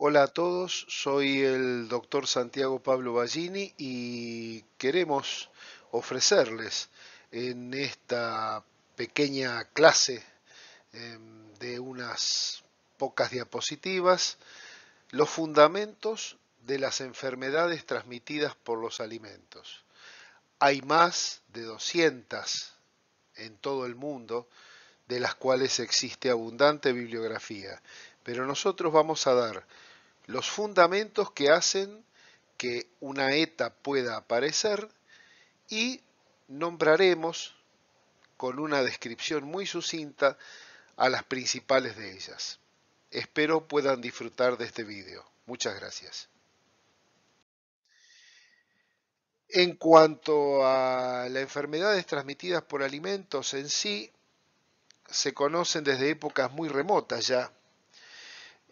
Hola a todos, soy el doctor Santiago Pablo Ballini y queremos ofrecerles en esta pequeña clase em, de unas pocas diapositivas los fundamentos de las enfermedades transmitidas por los alimentos. Hay más de 200 en todo el mundo, de las cuales existe abundante bibliografía, pero nosotros vamos a dar los fundamentos que hacen que una ETA pueda aparecer y nombraremos con una descripción muy sucinta a las principales de ellas. Espero puedan disfrutar de este vídeo. Muchas gracias. En cuanto a las enfermedades transmitidas por alimentos en sí, se conocen desde épocas muy remotas ya,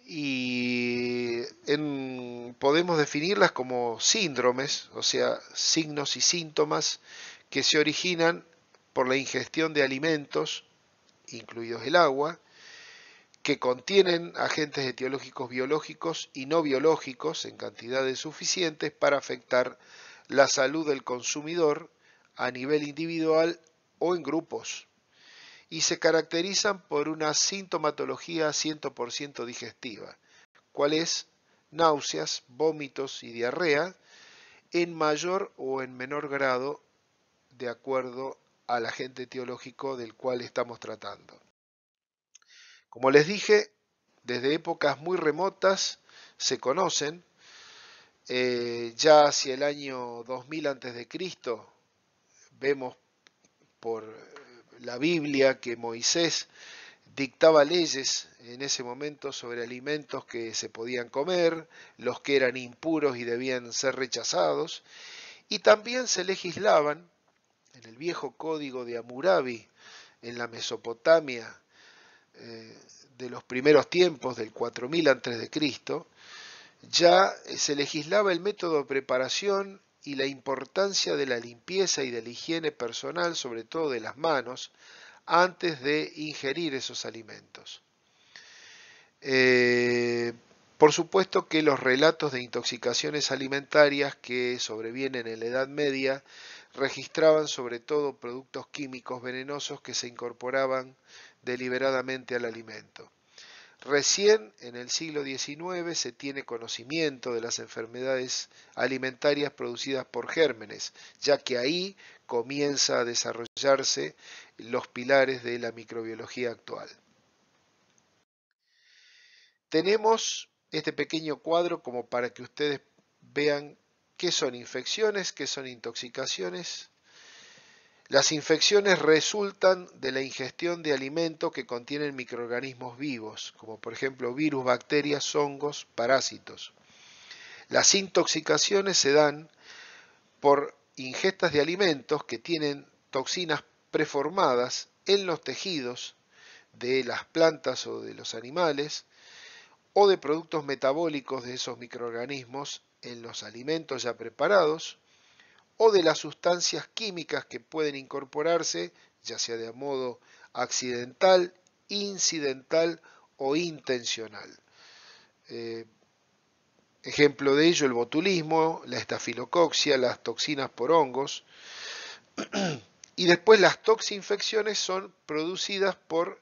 y en, podemos definirlas como síndromes, o sea, signos y síntomas que se originan por la ingestión de alimentos, incluidos el agua, que contienen agentes etiológicos biológicos y no biológicos en cantidades suficientes para afectar la salud del consumidor a nivel individual o en grupos y se caracterizan por una sintomatología 100% digestiva, cual es náuseas, vómitos y diarrea, en mayor o en menor grado de acuerdo al agente etiológico del cual estamos tratando. Como les dije, desde épocas muy remotas se conocen, eh, ya hacia el año 2000 a.C. vemos por la Biblia que Moisés dictaba leyes en ese momento sobre alimentos que se podían comer, los que eran impuros y debían ser rechazados, y también se legislaban en el viejo código de Amurabi, en la Mesopotamia eh, de los primeros tiempos del 4000 a.C., ya eh, se legislaba el método de preparación y la importancia de la limpieza y de la higiene personal, sobre todo de las manos, antes de ingerir esos alimentos. Eh, por supuesto que los relatos de intoxicaciones alimentarias que sobrevienen en la Edad Media registraban sobre todo productos químicos venenosos que se incorporaban deliberadamente al alimento. Recién en el siglo XIX se tiene conocimiento de las enfermedades alimentarias producidas por gérmenes, ya que ahí comienza a desarrollarse los pilares de la microbiología actual. Tenemos este pequeño cuadro como para que ustedes vean qué son infecciones, qué son intoxicaciones las infecciones resultan de la ingestión de alimentos que contienen microorganismos vivos, como por ejemplo virus, bacterias, hongos, parásitos. Las intoxicaciones se dan por ingestas de alimentos que tienen toxinas preformadas en los tejidos de las plantas o de los animales o de productos metabólicos de esos microorganismos en los alimentos ya preparados o de las sustancias químicas que pueden incorporarse, ya sea de modo accidental, incidental o intencional. Eh, ejemplo de ello el botulismo, la estafilocoxia, las toxinas por hongos. y después las toxinfecciones son producidas por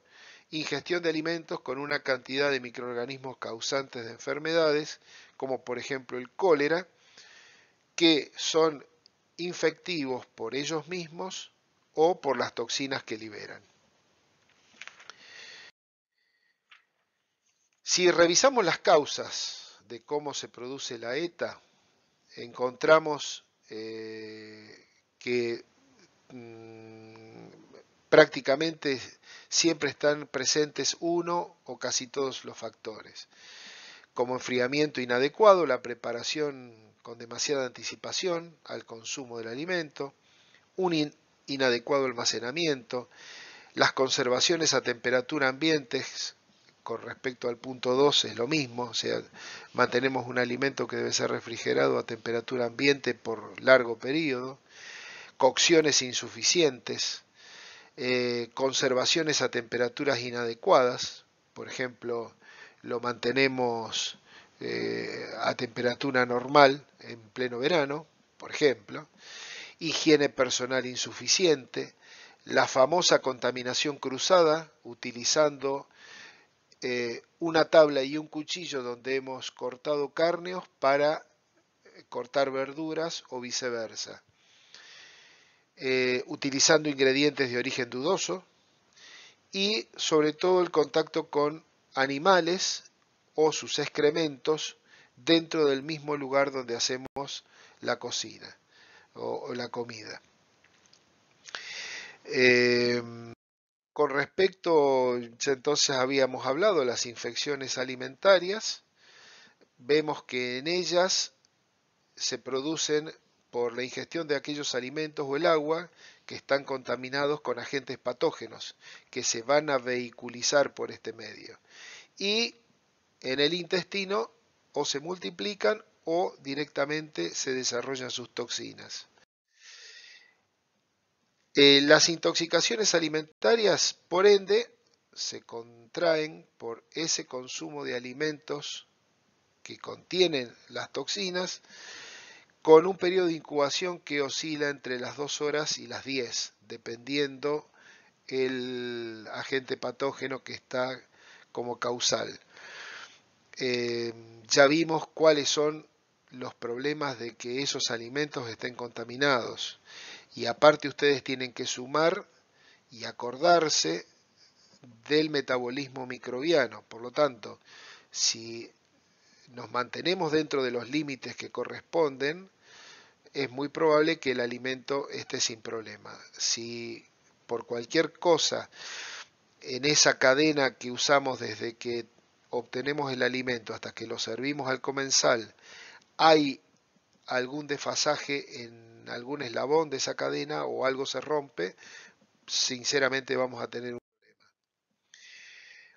ingestión de alimentos con una cantidad de microorganismos causantes de enfermedades, como por ejemplo el cólera, que son infectivos por ellos mismos o por las toxinas que liberan. Si revisamos las causas de cómo se produce la ETA, encontramos eh, que mm, prácticamente siempre están presentes uno o casi todos los factores, como enfriamiento inadecuado, la preparación con demasiada anticipación al consumo del alimento, un inadecuado almacenamiento, las conservaciones a temperatura ambiente, con respecto al punto 2 es lo mismo, o sea, mantenemos un alimento que debe ser refrigerado a temperatura ambiente por largo periodo, cocciones insuficientes, eh, conservaciones a temperaturas inadecuadas, por ejemplo, lo mantenemos eh, a temperatura normal en pleno verano, por ejemplo, higiene personal insuficiente, la famosa contaminación cruzada utilizando eh, una tabla y un cuchillo donde hemos cortado carnes para eh, cortar verduras o viceversa, utilizando ingredientes de origen dudoso y sobre todo el contacto con animales o sus excrementos dentro del mismo lugar donde hacemos la cocina o, la comida. Em, con respecto, entonces habíamos hablado de las infecciones alimentarias, vemos que en ellas se producen por la ingestión de aquellos alimentos o el agua que están contaminados con agentes patógenos que se van a vehiculizar por este medio. Y en el intestino o se multiplican o directamente se desarrollan sus toxinas. Eh, las intoxicaciones alimentarias, por ende, se contraen por ese consumo de alimentos que contienen las toxinas con un periodo de incubación que oscila entre las 2 horas y las 10, dependiendo el agente patógeno que está como causal. Eh, ya vimos cuáles son los problemas de que esos alimentos estén contaminados. Y aparte ustedes tienen que sumar y acordarse del metabolismo microbiano. Por lo tanto, si nos mantenemos dentro de los límites que corresponden, es muy probable que el alimento esté sin problema. Si por cualquier cosa en esa cadena que usamos desde que obtenemos el alimento hasta que lo servimos al comensal, hay algún desfasaje en algún eslabón de esa cadena o algo se rompe, sinceramente vamos a tener un problema.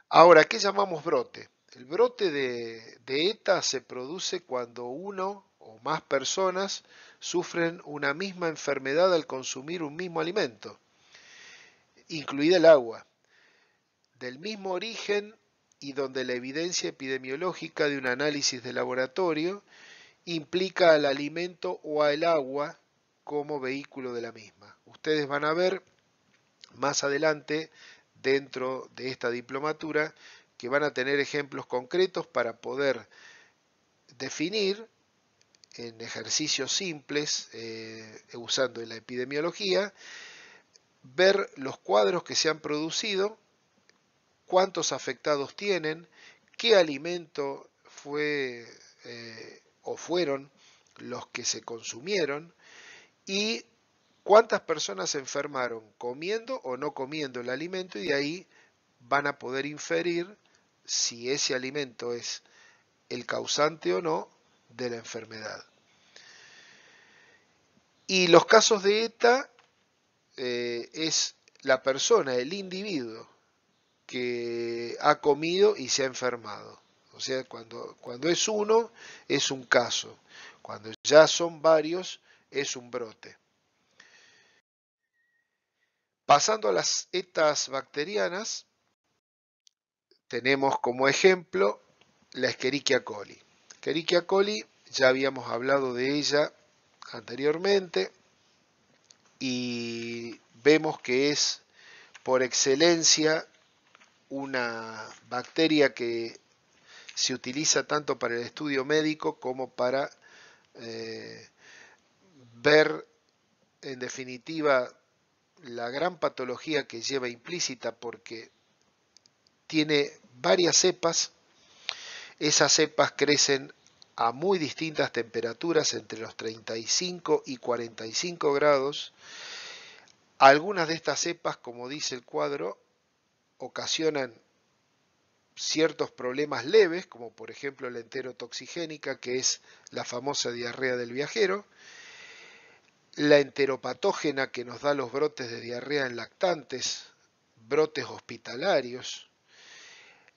Ahora, ¿qué llamamos brote? El brote de, de ETA se produce cuando uno o más personas sufren una misma enfermedad al consumir un mismo alimento, incluida el agua. Del mismo origen y donde la evidencia epidemiológica de un análisis de laboratorio implica al alimento o al agua como vehículo de la misma. Ustedes van a ver más adelante dentro de esta diplomatura que van a tener ejemplos concretos para poder definir en ejercicios simples eh, usando la epidemiología, ver los cuadros que se han producido cuántos afectados tienen, qué alimento fue eh, o fueron los que se consumieron y cuántas personas se enfermaron comiendo o no comiendo el alimento y de ahí van a poder inferir si ese alimento es el causante o no de la enfermedad. Y los casos de ETA eh, es la persona, el individuo que ha comido y se ha enfermado. O sea, cuando, cuando es uno, es un caso. Cuando ya son varios, es un brote. Pasando a las etas bacterianas, tenemos como ejemplo la Escherichia coli. Escherichia coli, ya habíamos hablado de ella anteriormente y vemos que es por excelencia una bacteria que se utiliza tanto para el estudio médico como para eh, ver en definitiva la gran patología que lleva implícita porque tiene varias cepas, esas cepas crecen a muy distintas temperaturas entre los 35 y 45 grados, algunas de estas cepas, como dice el cuadro, ocasionan ciertos problemas leves, como por ejemplo la enterotoxigénica, que es la famosa diarrea del viajero, la enteropatógena que nos da los brotes de diarrea en lactantes, brotes hospitalarios,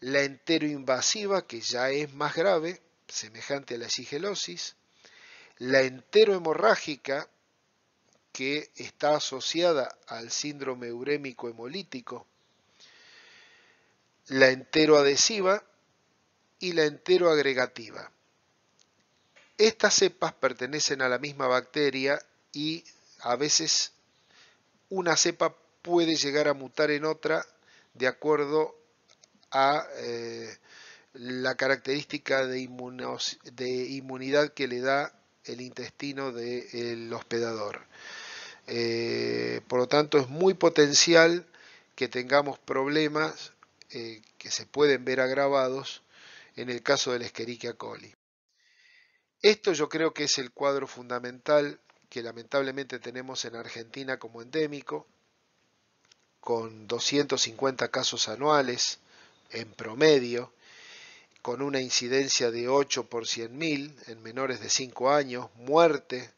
la enteroinvasiva, que ya es más grave, semejante a la sigelosis, la enterohemorrágica, que está asociada al síndrome urémico hemolítico, la adhesiva y la enteroagregativa. Estas cepas pertenecen a la misma bacteria y a veces una cepa puede llegar a mutar en otra de acuerdo a eh, la característica de, inmunidad que le da el intestino del hospedador. Eh, por lo tanto, es muy potencial que tengamos problemas eh, que se pueden ver agravados en el caso del Escherichia coli. Esto yo creo que es el cuadro fundamental que lamentablemente tenemos en Argentina como endémico, con 250 casos anuales en promedio, con una incidencia de 8 por 100.000 en menores de 5 años, muerte,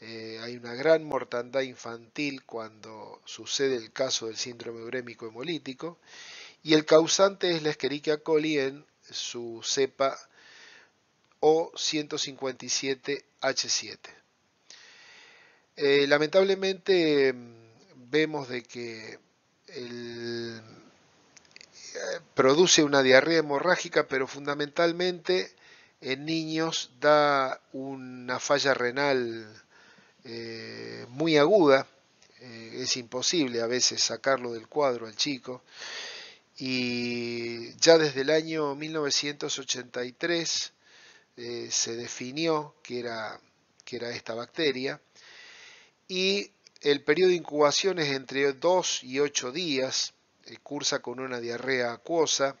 eh, hay una gran mortandad infantil cuando sucede el caso del síndrome urémico hemolítico, y el causante es la Escherichia coli en su cepa O157H7. Eh, lamentablemente mm, vemos de que eh, produce una diarrea hemorrágica, pero fundamentalmente en niños da una falla renal eh, muy aguda. es imposible a veces sacarlo del cuadro al chico y ya desde el año 1983 eh, se definió que era, esta bacteria y el periodo de incubación es entre 2 y 8 días, eh, cursa con una diarrea acuosa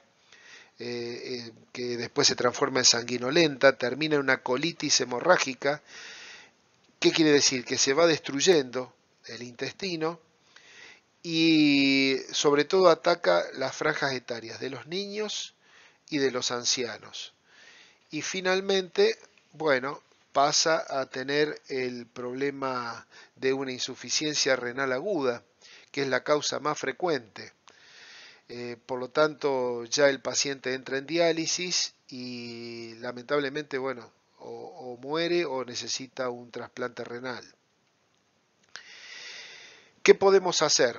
eh, que después se transforma en sanguinolenta, termina en una colitis hemorrágica, ¿qué quiere decir? Que se va destruyendo el intestino y sobre todo ataca las franjas etarias de los niños y de los ancianos. Y finalmente, bueno, pasa a tener el problema de una insuficiencia renal aguda, que es la causa más frecuente. Eh, por lo tanto, ya el paciente entra en diálisis y lamentablemente, bueno, o muere o necesita un trasplante renal. ¿Qué podemos hacer?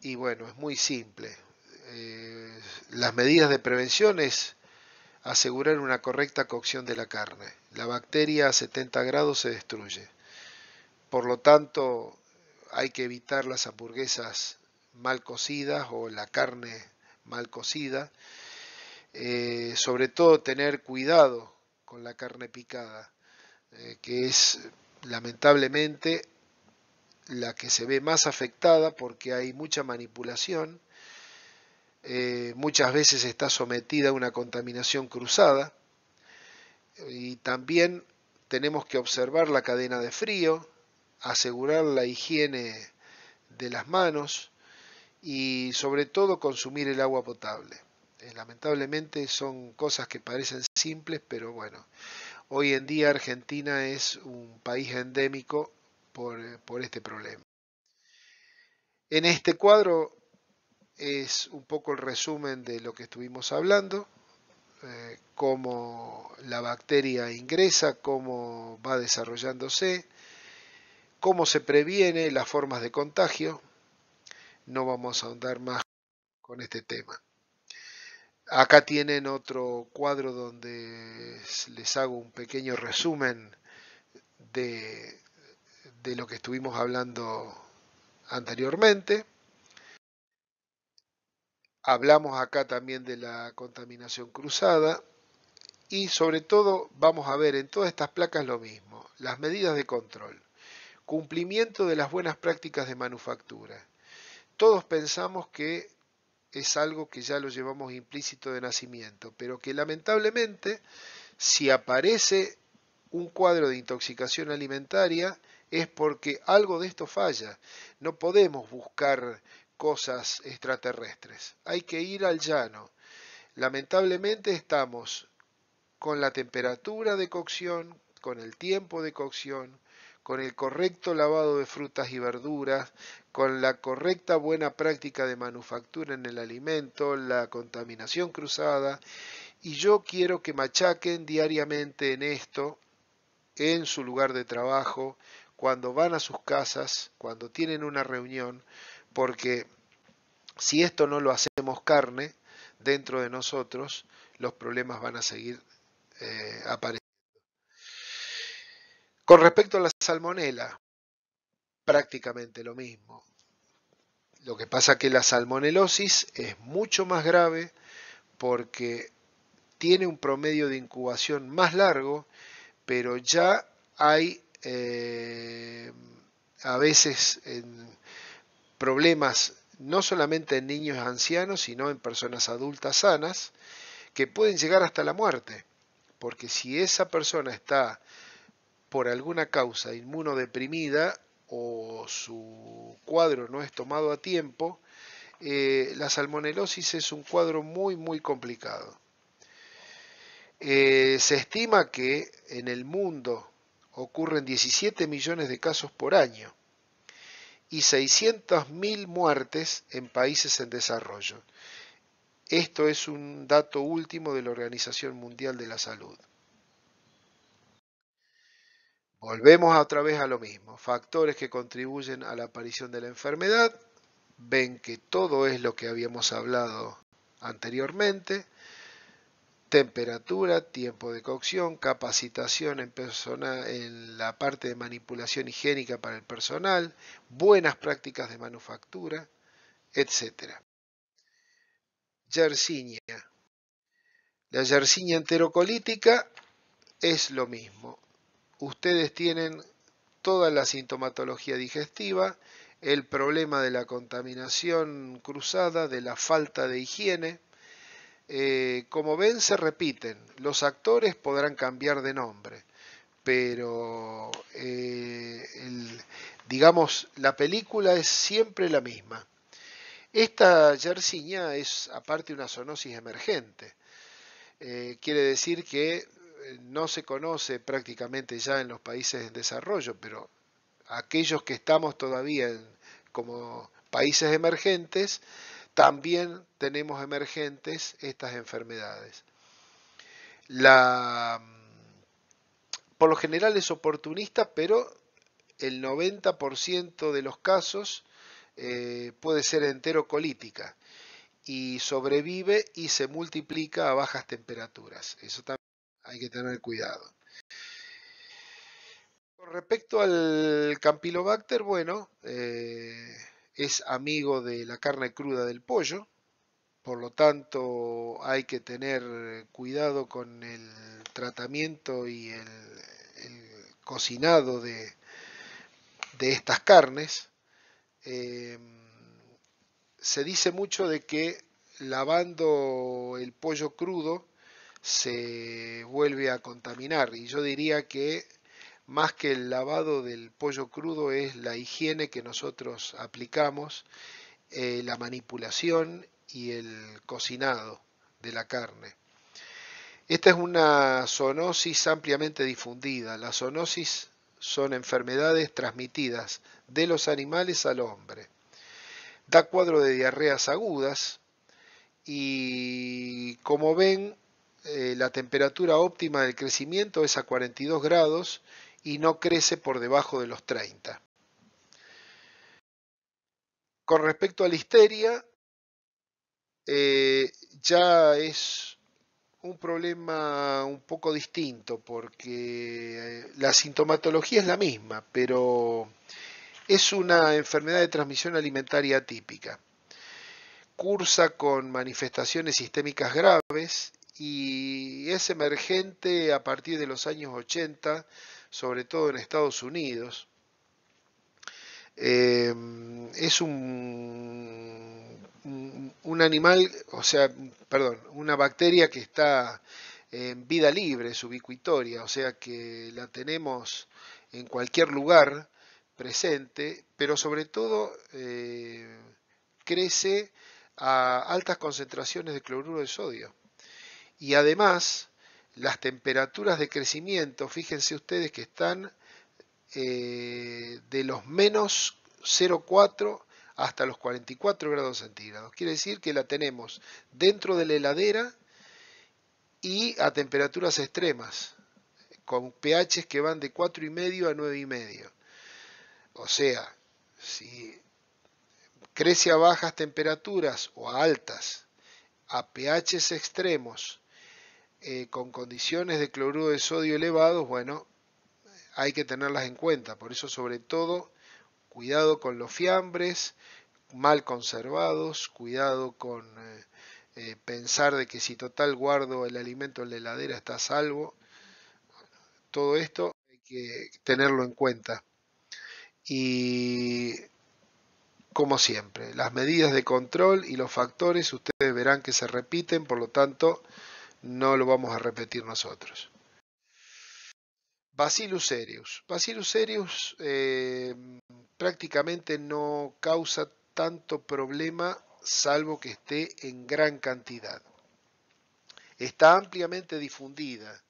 Y bueno, es muy simple. Eh, las medidas de prevención es asegurar una correcta cocción de la carne. La bacteria a 70 grados se destruye. Por lo tanto, hay que evitar las hamburguesas mal cocidas o la carne mal cocida. Eh, sobre todo tener cuidado con la carne picada, eh, que es lamentablemente la que se ve más afectada porque hay mucha manipulación, eh, muchas veces está sometida a una contaminación cruzada y también tenemos que observar la cadena de frío, asegurar la higiene de las manos y sobre todo consumir el agua potable. Eh, lamentablemente son cosas que parecen simples, pero bueno, hoy en día Argentina es un país endémico eh, por, este problema. En este cuadro es un poco el resumen de lo que estuvimos hablando, eh, cómo la bacteria ingresa, cómo va desarrollándose, cómo se previene las formas de contagio. No vamos a ahondar más con este tema. Acá tienen otro cuadro donde les hago un pequeño resumen de, de lo que estuvimos hablando anteriormente. Hablamos acá también de la contaminación cruzada y sobre todo vamos a ver en todas estas placas lo mismo, las medidas de control, cumplimiento de las buenas prácticas de manufactura. Todos pensamos que es algo que ya lo llevamos implícito de nacimiento, pero que lamentablemente si aparece un cuadro de intoxicación alimentaria, es porque algo de esto falla. No podemos buscar cosas extraterrestres. Hay que ir al llano. Lamentablemente estamos con la temperatura de cocción, con el tiempo de cocción, con el correcto lavado de frutas y verduras, con la correcta buena práctica de manufactura en el alimento, la contaminación cruzada. Y yo quiero que machaquen diariamente en esto, en su lugar de trabajo, cuando van a sus casas, cuando tienen una reunión, porque si esto no lo hacemos carne dentro de nosotros, los problemas van a seguir eh, apareciendo. Con respecto a la salmonela, prácticamente lo mismo. Lo que pasa que la salmonelosis es mucho más grave porque tiene un promedio de incubación más largo, pero ya hay eh, a veces en problemas no solamente en niños ancianos, sino en personas adultas sanas, que pueden llegar hasta la muerte, porque si esa persona está por alguna causa inmunodeprimida o su cuadro no es tomado a tiempo, eh, la salmonelosis es un cuadro muy muy complicado. Eh, se estima que en el mundo ocurren 17 millones de casos por año y 600.000 muertes en países en desarrollo. Esto es un dato último de la Organización Mundial de la Salud. Volvemos otra vez a lo mismo. Factores que contribuyen a la aparición de la enfermedad. Ven que todo es lo que habíamos hablado anteriormente temperatura, tiempo de cocción, capacitación en, en la parte de manipulación higiénica para el personal, buenas prácticas de manufactura, etc. Yersinia. La yersinia enterocolítica es lo mismo. Ustedes tienen toda la sintomatología digestiva, el problema de la contaminación cruzada, de la falta de higiene, eh, como ven, se repiten. Los actores podrán cambiar de nombre, pero eh, digamos, la película es siempre la misma. Esta yersinia es aparte una zoonosis emergente. Eh, quiere decir que no se conoce prácticamente ya en los países en desarrollo, pero aquellos que estamos todavía como países emergentes, también tenemos emergentes estas enfermedades. La, mm, por lo general es oportunista, pero el 90% de los casos eh, puede ser enterocolítica y sobrevive y se multiplica a bajas temperaturas. Eso también hay que tener cuidado. Con respecto al Campylobacter, bueno, eh, es amigo de la carne cruda del pollo, por lo tanto hay que tener eh, cuidado con el tratamiento y el, cocinado de, de, estas carnes. Eh, se dice mucho de que lavando el pollo crudo se vuelve a contaminar y yo diría que más que el lavado del pollo crudo es la higiene que nosotros aplicamos, eh, la manipulación y el cocinado de la carne. Esta es una zoonosis ampliamente difundida. Las zoonosis son enfermedades transmitidas de los animales al hombre. Da cuadro de diarreas agudas y como ven eh, la temperatura óptima del crecimiento es a 42 grados y no crece por debajo de los 30. Con respecto a la histeria, eh, ya es un problema un poco distinto porque eh, la sintomatología es la misma, pero es una enfermedad de transmisión alimentaria atípica. Cursa con manifestaciones sistémicas graves y es emergente a partir de los años 80 sobre todo en Estados Unidos. Eh, es un, un, animal, o sea, perdón, una bacteria que está en vida libre, es ubicuitoria, o sea que la tenemos en cualquier lugar presente, pero sobre todo eh, crece a altas concentraciones de cloruro de sodio. Y además, las temperaturas de crecimiento, fíjense ustedes que están eh, de los menos 0,4 hasta los 44 grados centígrados. Quiere decir que la tenemos dentro de la heladera y a temperaturas extremas, con pHs que van de 4,5 a 9,5. O sea, si crece a bajas temperaturas o a altas, a pHs extremos, eh, con condiciones de cloruro de sodio elevados, bueno, hay que tenerlas en cuenta. Por eso, sobre todo, cuidado con los fiambres mal conservados, cuidado con eh, eh, pensar de que si total guardo el alimento en la heladera está a salvo. Todo esto hay que tenerlo en cuenta. Y como siempre, las medidas de control y los factores ustedes verán que se repiten, por lo tanto, no lo vamos a repetir nosotros. Bacillus cereus. Bacillus cereus eh, prácticamente no causa tanto problema salvo que esté en gran cantidad. Está ampliamente difundida.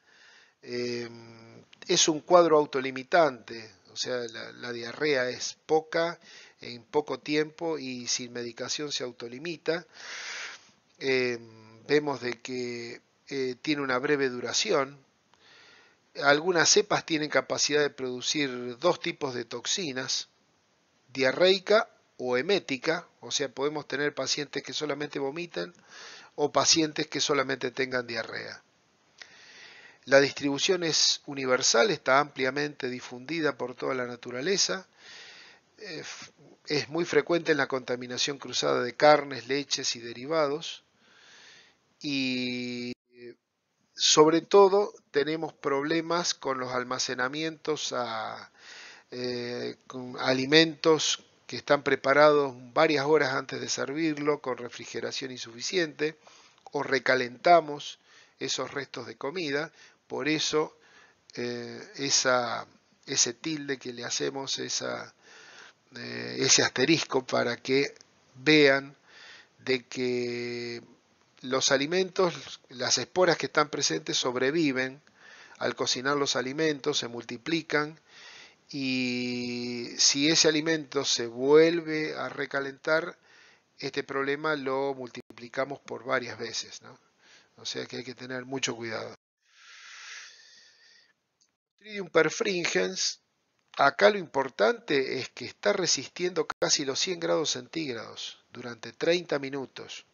Em, es un cuadro autolimitante, o sea, la, diarrea es poca en poco tiempo y sin medicación se autolimita. Em, vemos de que eh, tiene una breve duración. Algunas cepas tienen capacidad de producir dos tipos de toxinas, diarreica o emética, o sea, podemos tener pacientes que solamente vomiten o pacientes que solamente tengan diarrea. La distribución es universal, está ampliamente difundida por toda la naturaleza. Eh, es muy frecuente en la contaminación cruzada de carnes, leches y derivados. Y sobre todo tenemos problemas con los almacenamientos a eh, alimentos que están preparados varias horas antes de servirlo con refrigeración insuficiente o recalentamos esos restos de comida. Por eso eh, esa, ese tilde que le hacemos, esa, eh, ese asterisco para que vean de que los alimentos, las esporas que están presentes sobreviven al cocinar los alimentos, se multiplican y si ese alimento se vuelve a recalentar, este problema lo multiplicamos por varias veces. ¿no? O sea que hay que tener mucho cuidado. Tridium perfringens, acá lo importante es que está resistiendo casi los 100 grados centígrados durante 30 minutos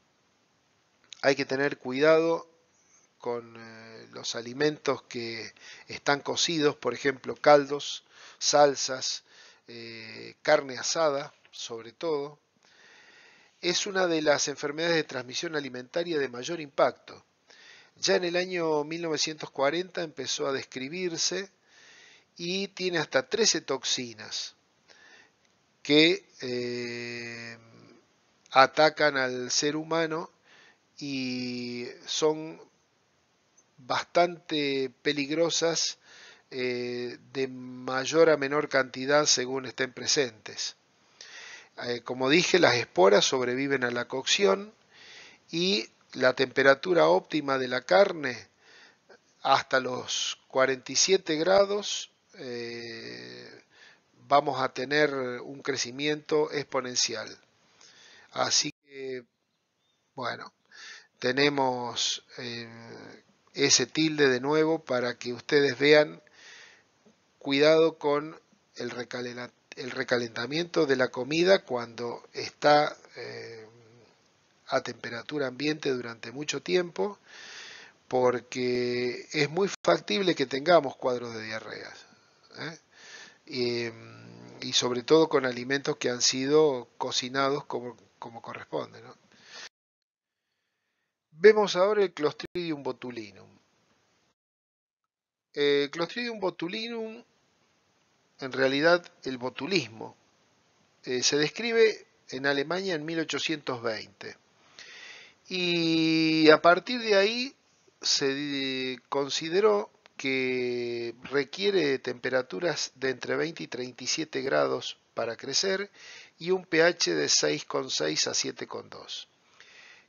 hay que tener cuidado con eh, los alimentos que están cocidos, por ejemplo, caldos, salsas, eh, carne asada, sobre todo. Es una de las enfermedades de transmisión alimentaria de mayor impacto. Ya en el año 1940 empezó a describirse y tiene hasta 13 toxinas que eh, atacan al ser humano y son bastante peligrosas eh, de mayor a menor cantidad según estén presentes. Eh, como dije, las esporas sobreviven a la cocción y la temperatura óptima de la carne hasta los 47 grados eh, vamos a tener un crecimiento exponencial. Así que, bueno, tenemos eh, ese tilde de nuevo para que ustedes vean cuidado con el, recalentamiento de la comida cuando está eh, a temperatura ambiente durante mucho tiempo porque es muy factible que tengamos cuadros de diarreas ¿eh? em, y, sobre todo con alimentos que han sido cocinados como corresponde. Vemos ahora el Clostridium botulinum. El eh, Clostridium botulinum, en realidad el botulismo, eh, se describe en Alemania en 1820. Y a partir de ahí se eh, consideró que requiere temperaturas de entre 20 y 37 grados para crecer y un pH de 6,6 a 7,2.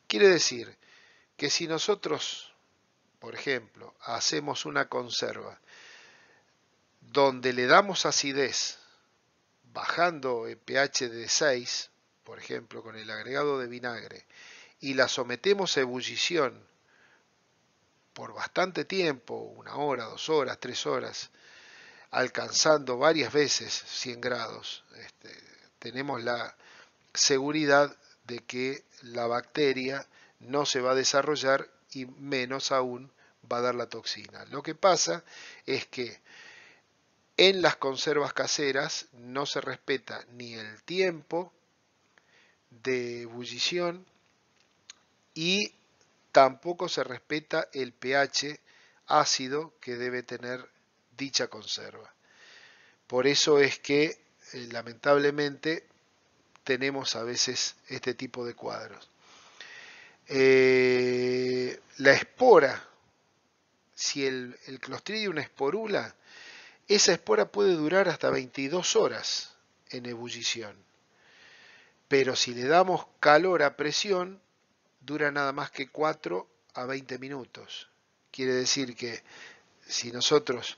Quiere decir que si nosotros, por ejemplo, hacemos una conserva donde le damos acidez bajando el pH de 6, por ejemplo, con el agregado de vinagre, y la sometemos a ebullición por bastante tiempo, una hora, dos horas, tres horas, alcanzando varias veces 100 grados, este, tenemos la seguridad de que la bacteria no se va a desarrollar y menos aún va a dar la toxina. Lo que pasa es que en las conservas caseras no se respeta ni el tiempo de ebullición y tampoco se respeta el pH ácido que debe tener dicha conserva. Por eso es que eh, lamentablemente tenemos a veces este tipo de cuadros. Eh, la espora, si el, el clostridium esporula, esa espora puede durar hasta 22 horas en ebullición. Pero si le damos calor a presión, dura nada más que 4 a 20 minutos. Quiere decir que si nosotros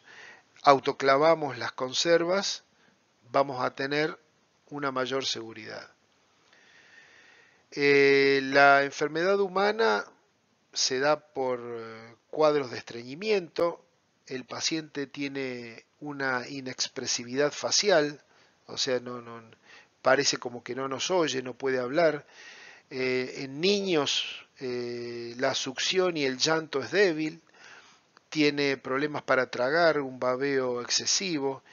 autoclavamos las conservas, vamos a tener una mayor seguridad. Eh, la enfermedad humana se da por eh, cuadros de estreñimiento, el paciente tiene una inexpresividad facial, o sea, no, parece como que no nos oye, no puede hablar. Eh, en niños la succión y el llanto es débil, tiene problemas para tragar, un babeo excesivo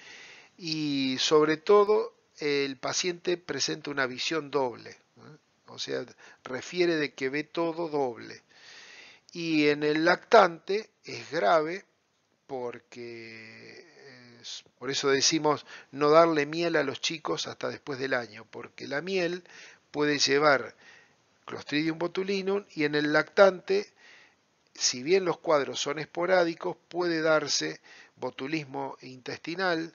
y sobre todo el paciente presenta una visión doble. O sea, refiere de que ve todo doble. Y en el lactante es grave porque, por eso decimos no darle miel a los chicos hasta después del año, porque la miel puede llevar Clostridium botulinum y en el lactante, si bien los cuadros son esporádicos, puede darse botulismo intestinal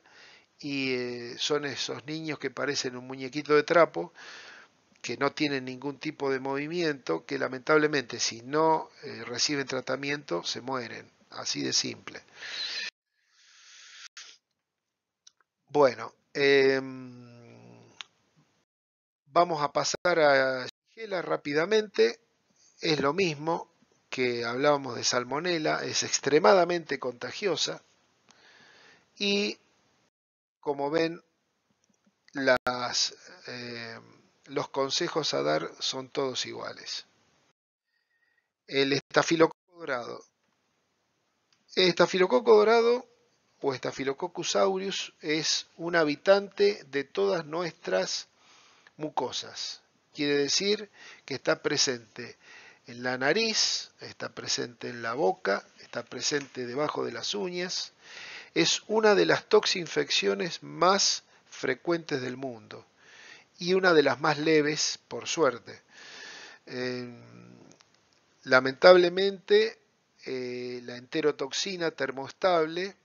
y eh, son esos niños que parecen un muñequito de trapo que no tienen ningún tipo de movimiento, que lamentablemente si no eh, reciben tratamiento se mueren, así de simple. Bueno, em, vamos a pasar a gela rápidamente, es lo mismo que hablábamos de salmonela, es extremadamente contagiosa y como ven las... Em, los consejos a dar son todos iguales. El estafilococo dorado. El estafilococo dorado o estafilococcus aureus es un habitante de todas nuestras mucosas. Quiere decir que está presente en la nariz, está presente en la boca, está presente debajo de las uñas. Es una de las toxinfecciones más frecuentes del mundo y una de las más leves, por suerte. Em, lamentablemente, eh, la enterotoxina termoestable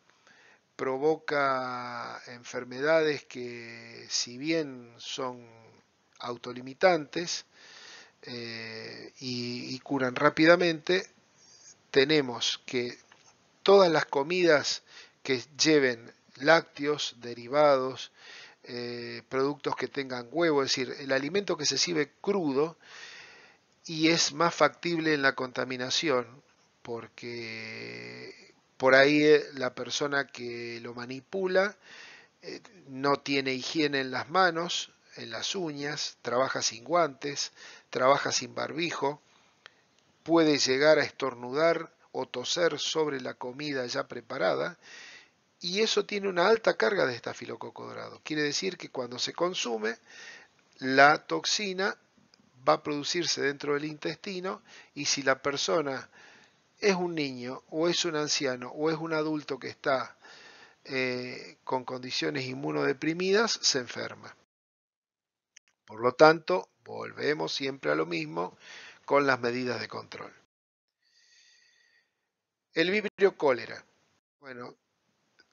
provoca enfermedades que, si bien son autolimitantes eh, y curan rápidamente, tenemos que todas las comidas que lleven lácteos, derivados eh, productos que tengan huevo, es decir, el alimento que se sirve crudo y es más factible en la contaminación porque por ahí eh, la persona que lo manipula eh, no tiene higiene en las manos, en las uñas, trabaja sin guantes, trabaja sin barbijo, puede llegar a estornudar o toser sobre la comida ya preparada y eso tiene una alta carga de estafilococodrado. Quiere decir que cuando se consume, la toxina va a producirse dentro del intestino y si la persona es un niño o es un anciano o es un adulto que está eh, con condiciones inmunodeprimidas, se enferma. Por lo tanto, volvemos siempre a lo mismo con las medidas de control. El vibrio cólera. Bueno,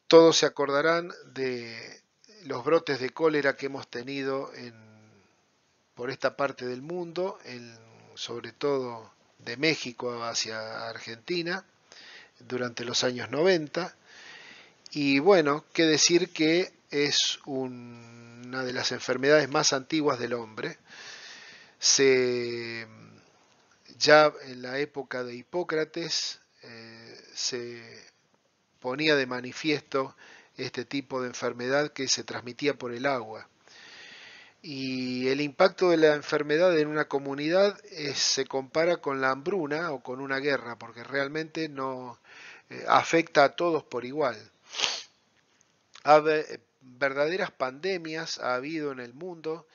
todos se acordarán de los brotes de cólera que hemos tenido por esta parte del mundo, sobre todo de México hacia Argentina, durante los años 90. Y bueno, qué decir que es una de las enfermedades más antiguas del hombre. Se, ya en la época de Hipócrates eh, se ponía de manifiesto este tipo de enfermedad que se transmitía por el agua. Y el impacto de la enfermedad en una comunidad eh, se compara con la hambruna o con una guerra, porque realmente no eh, afecta a todos por igual. Eh, verdaderas pandemias ha habido en el mundo,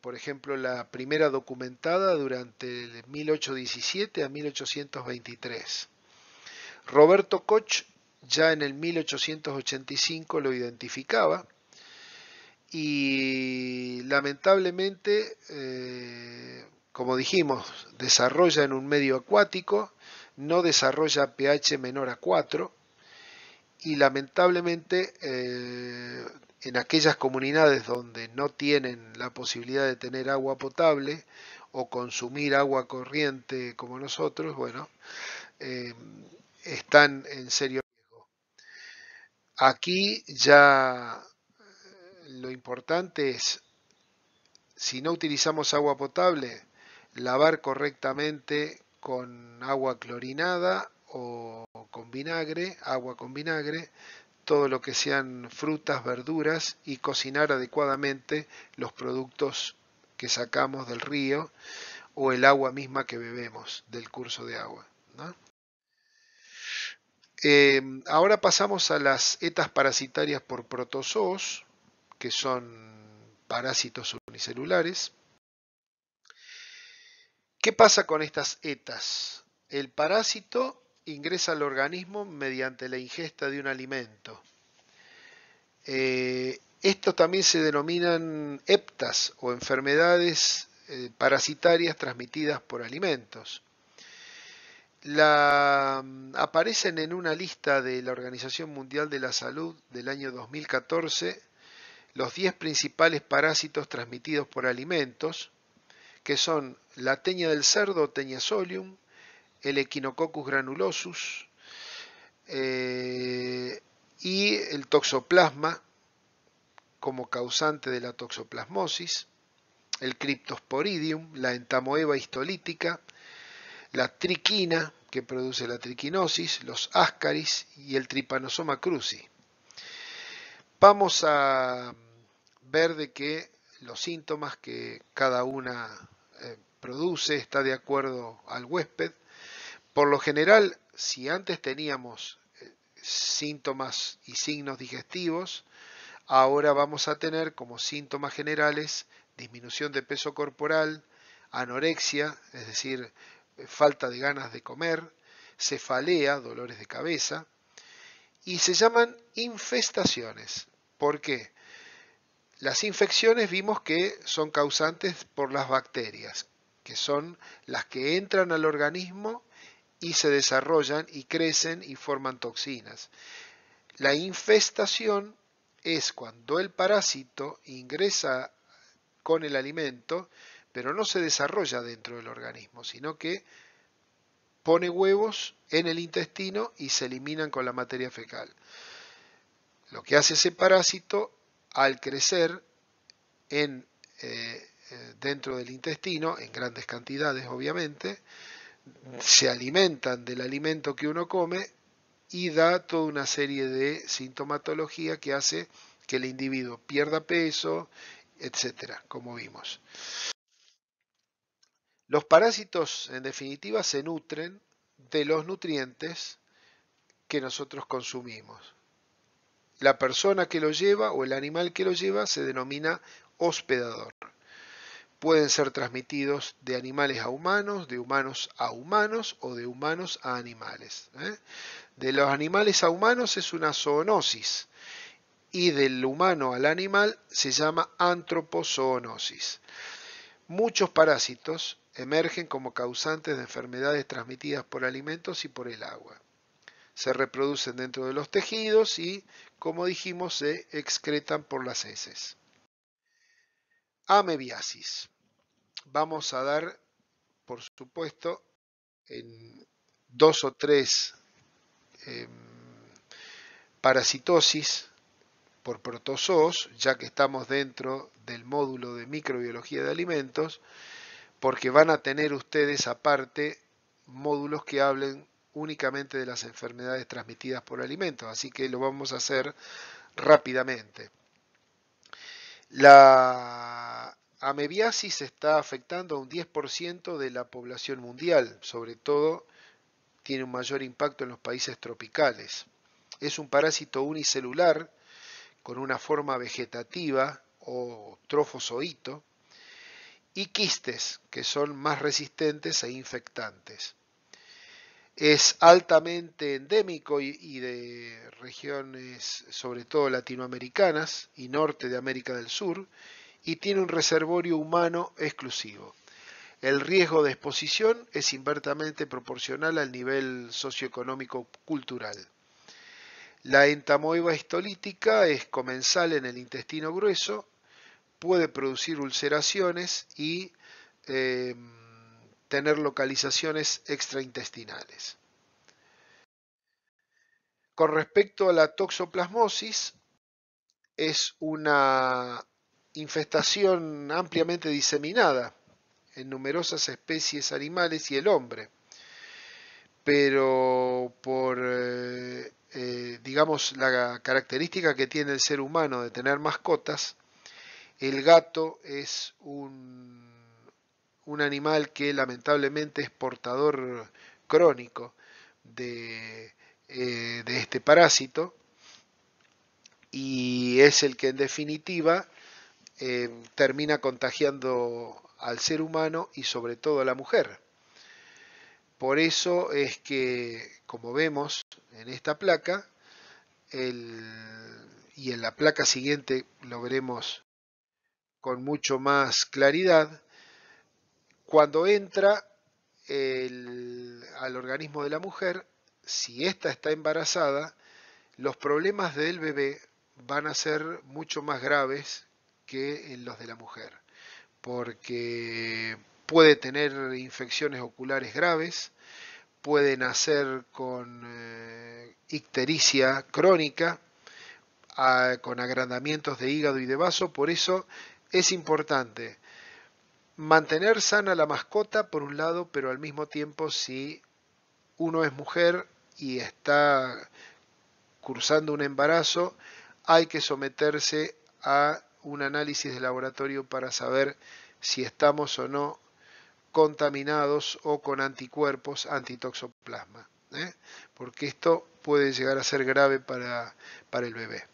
por ejemplo, la primera documentada durante el 1817 a 1823. Roberto Koch ya en el 1885 lo identificaba y lamentablemente, eh, como dijimos, desarrolla en un medio acuático, no desarrolla pH menor a 4 y lamentablemente eh, en aquellas comunidades donde no tienen la posibilidad de tener agua potable o consumir agua corriente como nosotros, bueno, eh, están en serio Aquí ya eh, lo importante es, si no utilizamos agua potable, lavar correctamente con agua clorinada o con vinagre, agua con vinagre, todo lo que sean frutas, verduras y cocinar adecuadamente los productos que sacamos del río o el agua misma que bebemos del curso de agua. Eh, ahora pasamos a las etas parasitarias por protozoos, que son parásitos unicelulares. ¿Qué pasa con estas etas? El parásito ingresa al organismo mediante la ingesta de un alimento. Eh, estos también se denominan heptas o enfermedades eh, parasitarias transmitidas por alimentos. La, mm, aparecen en una lista de la Organización Mundial de la Salud del año 2014 los 10 principales parásitos transmitidos por alimentos, que son la teña del cerdo, teña solium, el Equinococcus granulosus eh, y el toxoplasma como causante de la toxoplasmosis, el Cryptosporidium, la entamoeba histolítica, la triquina, que produce la triquinosis, los ascaris y el trypanosoma cruzi. Vamos a ver de qué los síntomas que cada una eh, produce está de acuerdo al huésped. Por lo general, si antes teníamos eh, síntomas y signos digestivos, ahora vamos a tener como síntomas generales disminución de peso corporal, anorexia, es decir, eh, falta de ganas de comer, cefalea, dolores de cabeza, y se llaman infestaciones. ¿Por qué? Las infecciones vimos que son causantes por las bacterias, que son las que entran al organismo y se desarrollan y crecen y forman toxinas. La infestación es cuando el parásito ingresa con el alimento pero no se desarrolla dentro del organismo, sino que pone huevos en el intestino y se eliminan con la materia fecal. Lo que hace ese parásito al crecer en, eh, eh, dentro del intestino, en grandes cantidades obviamente, se alimentan del alimento que uno come y da toda una serie de sintomatología que hace que el individuo pierda peso, etcétera, como vimos. Los parásitos, en definitiva, se nutren de los nutrientes que nosotros consumimos. La persona que lo lleva o el animal que lo lleva se denomina hospedador. Pueden ser transmitidos de animales a humanos, de humanos a humanos o de humanos a animales. ¿eh? De los animales a humanos es una zoonosis y del humano al animal se llama antropozoonosis. Muchos parásitos Emergen como causantes de enfermedades transmitidas por alimentos y por el agua. Se reproducen dentro de los tejidos y, como dijimos, se excretan por las heces. Amebiasis. Vamos a dar, por supuesto, en dos o tres em, parasitosis por protozoos, ya que estamos dentro del módulo de microbiología de alimentos, porque van a tener ustedes aparte módulos que hablen únicamente de las enfermedades transmitidas por alimentos, así que lo vamos a hacer rápidamente. La amebiasis está afectando a un 10% de la población mundial, sobre todo tiene un mayor impacto en los países tropicales. Es un parásito unicelular con una forma vegetativa o trofozoito y quistes, que son más resistentes e infectantes. Es altamente endémico y, de regiones sobre todo latinoamericanas y norte de América del Sur y tiene un reservorio humano exclusivo. El riesgo de exposición es invertamente proporcional al nivel socioeconómico cultural. La entamoeba histolítica es comensal en el intestino grueso puede producir ulceraciones y eh, tener localizaciones extraintestinales. Con respecto a la toxoplasmosis, es una infestación ampliamente diseminada en numerosas especies animales y el hombre, pero por, eh, eh, digamos, la característica que tiene el ser humano de tener mascotas, el gato es un, animal que lamentablemente es portador crónico eh, de, este parásito y es el que en definitiva eh, termina contagiando al ser humano y sobre todo a la mujer. Por eso es que, como vemos en esta placa, y en la placa siguiente lo veremos con mucho más claridad, cuando entra al organismo de la mujer, si ésta está embarazada, los problemas del bebé van a ser mucho más graves que en los de la mujer, porque puede tener infecciones oculares graves, puede nacer con eh, ictericia crónica, con agrandamientos de hígado y de vaso, por eso es importante mantener sana la mascota por un lado, pero al mismo tiempo si uno es mujer y está cursando un embarazo, hay que someterse a un análisis de laboratorio para saber si estamos o no contaminados o con anticuerpos antitoxoplasma, ¿eh? porque esto puede llegar a ser grave para el bebé.